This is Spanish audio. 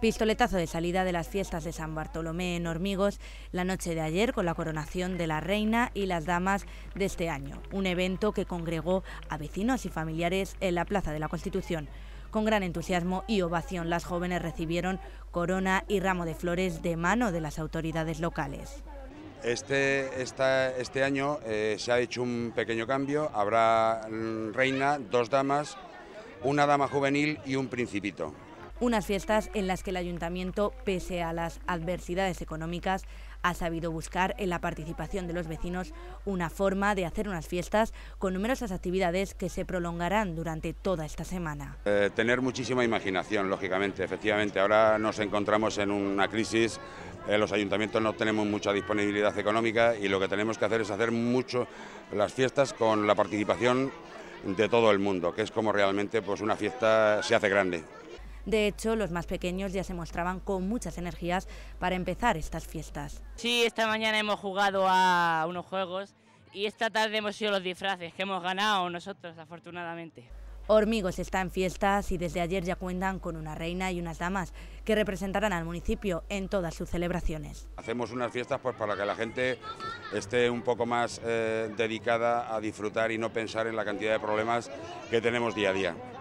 Pistoletazo de salida de las fiestas de San Bartolomé en Hormigos la noche de ayer con la coronación de la reina y las damas de este año, un evento que congregó a vecinos y familiares en la Plaza de la Constitución. Con gran entusiasmo y ovación las jóvenes recibieron corona y ramo de flores de mano de las autoridades locales. Este, este año eh, se ha hecho un pequeño cambio, habrá mm, reina, dos damas, una dama juvenil y un principito. Unas fiestas en las que el ayuntamiento, pese a las adversidades económicas, ha sabido buscar en la participación de los vecinos una forma de hacer unas fiestas con numerosas actividades que se prolongarán durante toda esta semana. Eh, tener muchísima imaginación, lógicamente, efectivamente. Ahora nos encontramos en una crisis, eh, los ayuntamientos no tenemos mucha disponibilidad económica y lo que tenemos que hacer es hacer mucho las fiestas con la participación de todo el mundo, que es como realmente pues, una fiesta se hace grande. De hecho, los más pequeños ya se mostraban con muchas energías para empezar estas fiestas. Sí, esta mañana hemos jugado a unos juegos y esta tarde hemos sido los disfraces que hemos ganado nosotros, afortunadamente. Hormigos está en fiestas y desde ayer ya cuentan con una reina y unas damas que representarán al municipio en todas sus celebraciones. Hacemos unas fiestas pues para que la gente esté un poco más eh, dedicada a disfrutar y no pensar en la cantidad de problemas que tenemos día a día.